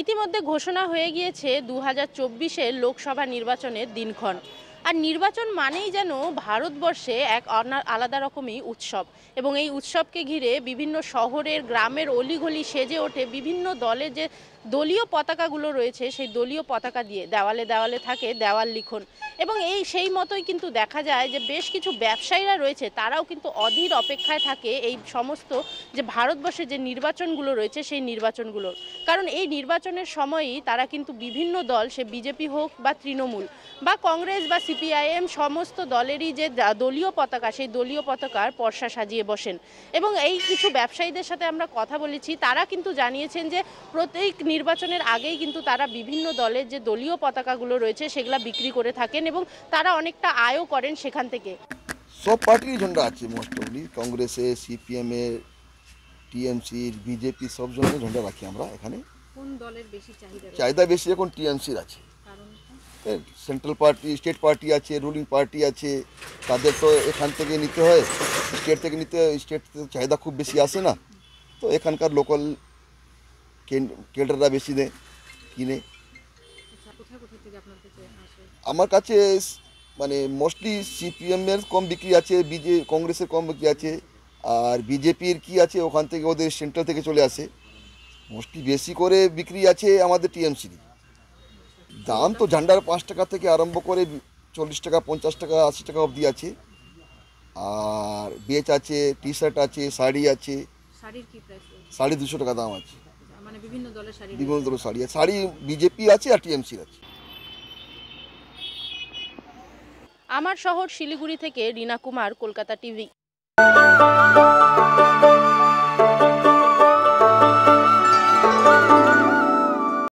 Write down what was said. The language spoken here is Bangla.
ইতিমধ্যে ঘোষণা হয়ে গিয়েছে দু হাজার লোকসভা নির্বাচনের দিনক্ষণ আর নির্বাচন মানেই যেন ভারতবর্ষে এক আলাদা রকমই উৎসব এবং এই উৎসবকে ঘিরে বিভিন্ন শহরের গ্রামের অলিগলি সেজে ওঠে বিভিন্ন দলের যে দলীয় পতাকাগুলো রয়েছে সেই দলীয় পতাকা দিয়ে দেওয়ালে দেওয়ালে থাকে দেওয়াল লিখন এবং এই সেই মতোই কিন্তু দেখা যায় যে বেশ কিছু ব্যবসায়ীরা রয়েছে তারাও কিন্তু অধীর অপেক্ষায় থাকে এই সমস্ত যে ভারতবর্ষে যে নির্বাচনগুলো রয়েছে সেই নির্বাচনগুলোর কারণ এই নির্বাচনের সময়ই তারা কিন্তু বিভিন্ন দল সে বিজেপি হোক বা তৃণমূল বা কংগ্রেস বা সিপিআইএম সমস্ত দলেরই যে দলীয় পতাকা সেই দলীয় পতাকার পর্সা সাজিয়ে বসেন এবং এই কিছু ব্যবসায়ীদের সাথে আমরা কথা বলেছি তারা কিন্তু জানিয়েছেন যে প্রত্যেক নির্বাচনের আগেই কিন্তু তারা বিভিন্ন দলের যে দলীয় পতাকাগুলো রয়েছে সেগুলো বিক্রি করে থাকেন এবং তারা অনেকটা আয়ও করেন সেখান থেকে সব পার্টির ঝন্ডা আছে মোস্টলি কংগ্রেসে সিপিএম এর টিএমসির বিজেপি সব জনের ঝন্ডা রাখি আমরা এখানে কোন দলের বেশি চাহিদা চাহিদা বেশি এখন টিএমসির আছে সেন্ট্রাল পার্টি স্টেট পার্টি আছে রুলিং পার্টি আছে তাদের তো এখান থেকে নিতে হয় স্টেট থেকে নিতে স্টেট চাহিদা খুব বেশি আসে না তো এখানকার লোকাল কেডাররা বেশি নেয় কিনে আমার কাছে মানে মোস্টলি সিপিএমের কম বিক্রি আছে বিজে কংগ্রেসের কম বিক্রি আছে আর বিজেপির কি আছে ওখান থেকে ওদের সেন্ট্রাল থেকে চলে আসে মোস্টলি বেশি করে বিক্রি আছে আমাদের টিএমসির দাম তো ঝান্ডার পাঁচ টাকা থেকে আরম্ভ করে চল্লিশ টাকা পঞ্চাশ টাকা আশি টাকা অবধি আছে আর বেচ আছে টি শার্ট আছে শাড়ি আছে শাড়ি দুশো টাকা দাম আছে মানে বিভিন্ন দলের শাড়ি আছে শাড়ি বিজেপি আছে আর টিএমসি আছে আমার শহর শিলিগুড়ি থেকে রীনা কুমার কলকাতা টিভি